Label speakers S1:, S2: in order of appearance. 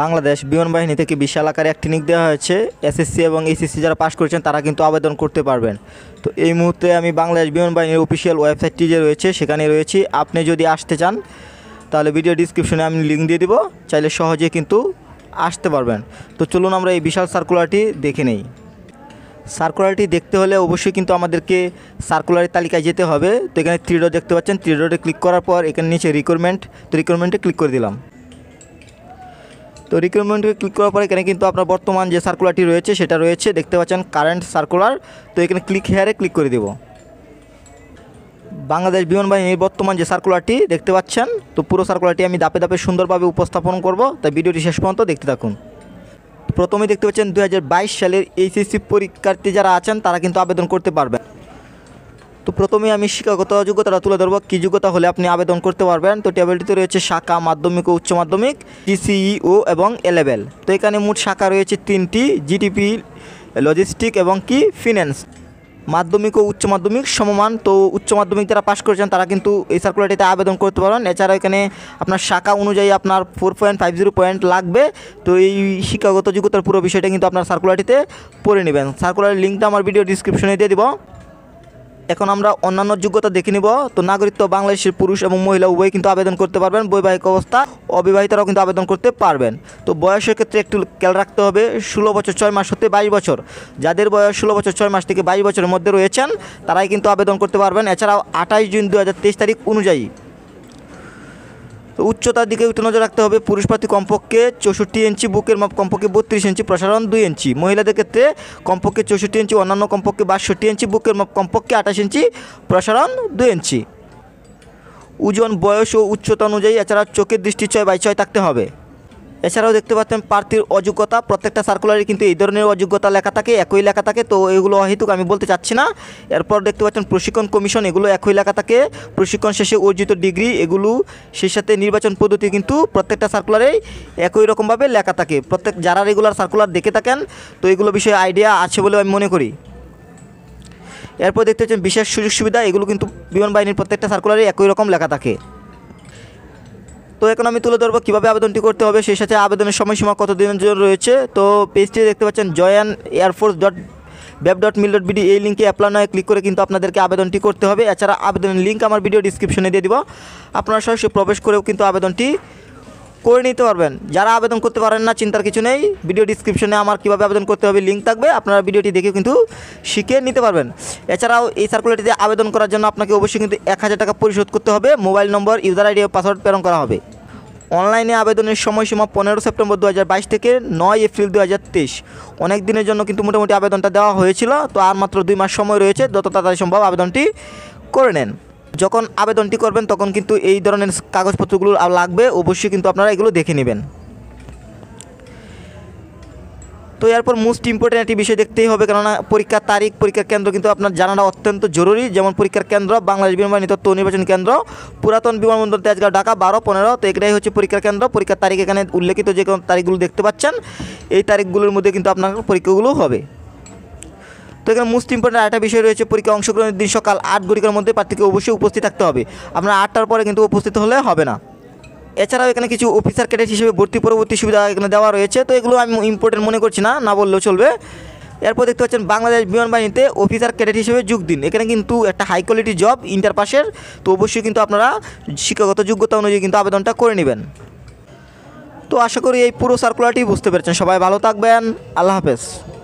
S1: বাংলাদেশ বিমান বাহিনী থেকে বিশাল আকারে এক নিক দেওয়া হয়েছে এসএসসি এবং এসএসসি e যারা পাশ করেছেন তারা কিন্তু আবেদন করতে পারবেন তো এই মুহূর্তে আমি বাংলাদেশ বিমান বাহিনীর অফিসিয়াল ওয়েবসাইটটি যে রয়েছে সেখানে রয়েছি আপনি যদি আসতে চান তাহলে ভিডিও ডিসক্রিপশনে আমি লিঙ্ক দিয়ে দিব চাইলে সহজে কিন্তু আসতে পারবেন তো চলুন আমরা এই বিশাল সার্কুলারটি দেখে নেই সার্কুলারটি দেখতে হলে অবশ্যই কিন্তু আমাদেরকে সার্কুলারের তালিকায় যেতে হবে তো এখানে থ্রি ডট দেখতে পাচ্ছেন থ্রি ডটে ক্লিক করার পর এখানে নিচে রিকোয়ারমেন্ট তো রিকোয়ারমেন্টে ক্লিক করে দিলাম তো রিক্রুটমেন্টকে ক্লিক করার পরে এখানে কিন্তু আপনার বর্তমান যে সার্কুলারটি রয়েছে সেটা রয়েছে দেখতে পাচ্ছেন কারেন্ট সার্কুলার তো এখানে ক্লিক হেয়ারে ক্লিক করে দেব বাংলাদেশ বিমান বাহিনীর বর্তমান যে সার্কুলারটি দেখতে পাচ্ছেন তো পুরো সার্কুলারটি আমি দাপে দাপে সুন্দরভাবে উপস্থাপন করব তাই ভিডিওটি শেষ পর্যন্ত দেখতে থাকুন প্রথমে দেখতে পাচ্ছেন দু সালের এইচএসসি পরীক্ষার্থী যারা আছেন তারা কিন্তু আবেদন করতে পারবেন তো প্রথমে আমি শিক্ষাগত যোগ্যতাটা তুলে ধরবো কী যোগ্যতা হলে আপনি আবেদন করতে পারবেন তো টেবিলটিতে রয়েছে শাখা মাধ্যমিক ও উচ্চ মাধ্যমিক ও এবং এলেভেল তো এখানে মোট শাখা রয়েছে তিনটি জিডিপি লজিস্টিক এবং কি ফিন্যান্স মাধ্যমিক ও উচ্চ মাধ্যমিক সমমান তো উচ্চ মাধ্যমিক যারা পাশ করেছেন তারা কিন্তু এই সার্কুলারটিতে আবেদন করতে পারেন এছাড়া এখানে আপনার শাখা অনুযায়ী আপনার four point five zero point লাগবে তো এই শিক্ষাগত যোগ্যতার পুরো বিষয়টা কিন্তু আপনার সার্কুলারটিতে পড়ে নেবেন সার্কুলারের লিঙ্কটা আমার ভিডিও ডিসক্রিপশনে দিয়ে দিব এখন আমরা অন্যান্য যোগ্যতা দেখে নিব তো নাগরিকত্ব বাংলাদেশের পুরুষ এবং মহিলা উভয় কিন্তু আবেদন করতে পারবেন বৈবাহিক অবস্থা অবিবাহিতরাও কিন্তু আবেদন করতে পারবেন তো বয়সের ক্ষেত্রে একটু খেয়াল রাখতে হবে ষোলো বছর ছয় মাস হতে বাইশ বছর যাদের বয়স ষোলো বছর ছয় মাস থেকে বাইশ বছরের মধ্যে রয়েছেন তারাই কিন্তু আবেদন করতে পারবেন এছাড়াও আঠাশ জুন দু তারিখ অনুযায়ী উচ্চতার দিকে একটু নজর রাখতে হবে পুরুষ প্রার্থী কমপক্ষে চৌষট্টি ইঞ্চি বুকের মাপ কমপক্ষে বত্রিশ ইঞ্চি প্রসারণ দুই ইঞ্চি মহিলাদের ক্ষেত্রে কমপক্ষে চৌষট্টি ইঞ্চি অন্যান্য কমপক্ষে বাষট্টি ইঞ্চি বুকের মাপ কমপক্ষে আঠাশ ইঞ্চি প্রসারণ দুই ইঞ্চি ওজন বয়স ও উচ্চতা অনুযায়ী এছাড়া চোখের দৃষ্টি ছয় বাই ছয় থাকতে হবে এছাড়াও দেখতে পাচ্ছেন প্রার্থীর অযোগ্যতা প্রত্যেকটা সার্কুলারে কিন্তু এই ধরনের অযোগ্যতা লেখা থাকে একই লেখা থাকে তো এগুলো অহেতুক আমি বলতে চাচ্ছি না এরপর দেখতে পাচ্ছেন প্রশিক্ষণ কমিশন এগুলো একই লেখা থাকে প্রশিক্ষণ শেষে অর্জিত ডিগ্রি এগুলো সেই সাথে নির্বাচন পদ্ধতি কিন্তু প্রত্যেকটা সার্কুলারেই একই রকমভাবে লেখা থাকে প্রত্যেক যারা রেগুলার সার্কুলার দেখে থাকেন তো এগুলো বিষয়ে আইডিয়া আছে বলে আমি মনে করি এরপর দেখতে পাচ্ছেন বিশেষ সুযোগ সুবিধা এগুলো কিন্তু বিমান বাহিনীর প্রত্যেকটা সার্কুলারে একই রকম লেখা থাকে তো এখন আমি তুলে ধরবো কীভাবে আবেদনটি করতে হবে সেই সাথে আবেদনের সময়সীমা কত দিনের জন্য রয়েছে তো পেজটি দেখতে পাচ্ছেন জয়ান এয়ারফোর্স ডট ব্যাব ডট মিল ডট বিডি এই লিঙ্কে অ্যাপ্লাই নয় ক্লিক করে কিন্তু আপনাদেরকে আবেদনটি করতে হবে এছাড়া আবেদনের লিঙ্ক আমার ভিডিও ডিসক্রিপশনে দিয়ে দিব আপনারা সরাসরি প্রবেশ করেও কিন্তু আবেদনটি করে নিতে পারবেন যারা আবেদন করতে পারেন না চিন্তার কিছু নেই ভিডিও ডিসক্রিপশনে আমার কীভাবে আবেদন করতে হবে লিঙ্ক থাকবে আপনারা ভিডিওটি দেখে কিন্তু শিখে নিতে পারবেন এছাড়াও এই সার্কুলারটিতে আবেদন করার জন্য আপনাকে অবশ্যই কিন্তু এক হাজার টাকা পরিশোধ করতে হবে মোবাইল নম্বর ইউজার আইডি ও পাসওয়ার্ড প্রেরণ করা হবে অনলাইনে আবেদনের সময়সীমা পনেরো সেপ্টেম্বর দু থেকে নয় এপ্রিল দু হাজার অনেক দিনের জন্য কিন্তু মোটামুটি আবেদনটা দেওয়া হয়েছিল তো আর মাত্র দুই মাস সময় রয়েছে যত তাড়াতাড়ি সম্ভব আবেদনটি করে নেন যখন আবেদনটি করবেন তখন কিন্তু এই ধরনের কাগজপত্রগুলো লাগবে অবশ্যই কিন্তু আপনারা এগুলো দেখে নেবেন তো এরপর মোস্ট ইম্পর্টেন্ট একটি বিষয় দেখতেই হবে কেননা পরীক্ষার তারিখ পরীক্ষার কেন্দ্র কিন্তু আপনার জানাটা অত্যন্ত জরুরি যেমন পরীক্ষার কেন্দ্র বাংলাদেশ বিমানবাহিনী তথ্য নির্বাচন কেন্দ্র পুরাতন বিমানবন্দর তেজগাঁও ঢাকা বারো পনেরো তো এটাই হচ্ছে পরীক্ষার কেন্দ্র পরীক্ষার তারিখ এখানে উল্লেখিত যে কোনো তারিখগুলো দেখতে পাচ্ছেন এই তারিখগুলোর মধ্যে কিন্তু আপনার পরীক্ষাগুলো হবে তো এখানে মোস্ট ইম্পর্টেন্ট আরেকটা বিষয় রয়েছে পরীক্ষা অংশগ্রহণের দিন সকাল আট ঘড়িকার মধ্যে প্রার্থীকে অবশ্যই উপস্থিত থাকতে হবে আপনার আটটার পরে কিন্তু উপস্থিত হলে হবে না এছাড়াও এখানে কিছু অফিসার ক্যাডেট হিসেবে ভর্তি পরবর্তী সুবিধা এখানে দেওয়া রয়েছে তো এগুলো আমি ইম্পর্টেন্ট মনে করছি না না বললেও চলবে এরপর দেখতে পাচ্ছেন বাংলাদেশ বিমান বাহিনীতে অফিসার ক্যাডেট হিসেবে যোগ দিন এখানে কিন্তু একটা হাই কোয়ালিটি জব ইন্টার পাশের তো অবশ্যই কিন্তু আপনারা শিক্ষাগত যোগ্যতা অনুযায়ী কিন্তু আবেদনটা করে নেবেন তো আশা করি এই পুরো সার্কুলারটি বুঝতে পেরেছেন সবাই ভালো থাকবেন আল্লাহ হাফেজ